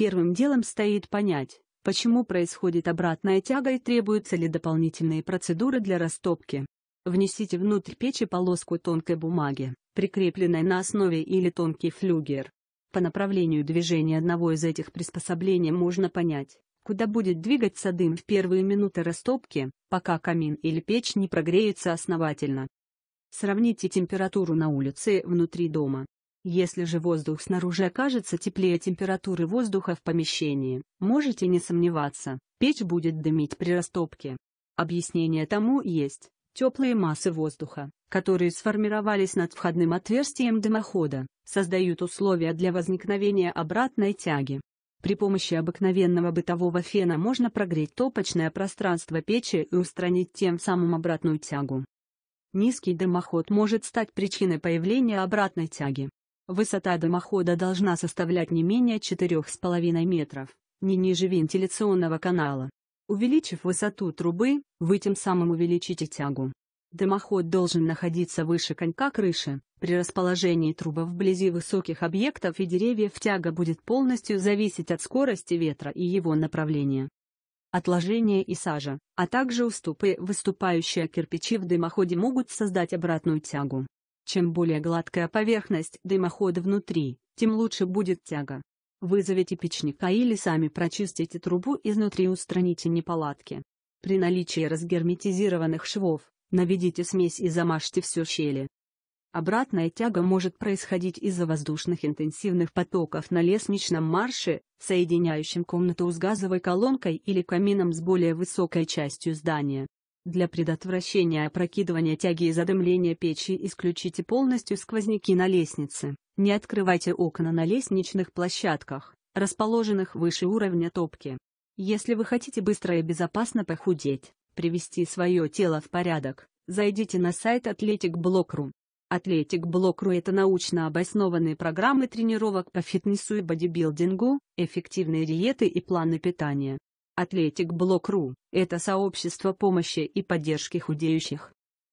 Первым делом стоит понять, почему происходит обратная тяга и требуются ли дополнительные процедуры для растопки. Внесите внутрь печи полоску тонкой бумаги, прикрепленной на основе или тонкий флюгер. По направлению движения одного из этих приспособлений можно понять, куда будет двигаться дым в первые минуты растопки, пока камин или печь не прогреется основательно. Сравните температуру на улице и внутри дома. Если же воздух снаружи окажется теплее температуры воздуха в помещении, можете не сомневаться, печь будет дымить при растопке. Объяснение тому есть теплые массы воздуха, которые сформировались над входным отверстием дымохода, создают условия для возникновения обратной тяги. При помощи обыкновенного бытового фена можно прогреть топочное пространство печи и устранить тем самым обратную тягу. Низкий дымоход может стать причиной появления обратной тяги. Высота дымохода должна составлять не менее 4,5 метров, не ниже вентиляционного канала. Увеличив высоту трубы, вы тем самым увеличите тягу. Дымоход должен находиться выше конька крыши. При расположении трубы вблизи высоких объектов и деревьев тяга будет полностью зависеть от скорости ветра и его направления. Отложения и сажа, а также уступы, выступающие кирпичи в дымоходе могут создать обратную тягу. Чем более гладкая поверхность дымохода внутри, тем лучше будет тяга. Вызовите печника или сами прочистите трубу изнутри и устраните неполадки. При наличии разгерметизированных швов, наведите смесь и замажьте все щели. Обратная тяга может происходить из-за воздушных интенсивных потоков на лестничном марше, соединяющем комнату с газовой колонкой или камином с более высокой частью здания. Для предотвращения опрокидывания тяги и задымления печи исключите полностью сквозняки на лестнице. Не открывайте окна на лестничных площадках, расположенных выше уровня топки. Если вы хотите быстро и безопасно похудеть, привести свое тело в порядок, зайдите на сайт Athletic Block.ru. Athletic Block.ru – это научно обоснованные программы тренировок по фитнесу и бодибилдингу, эффективные диеты и планы питания athleticblog.ru – это сообщество помощи и поддержки худеющих.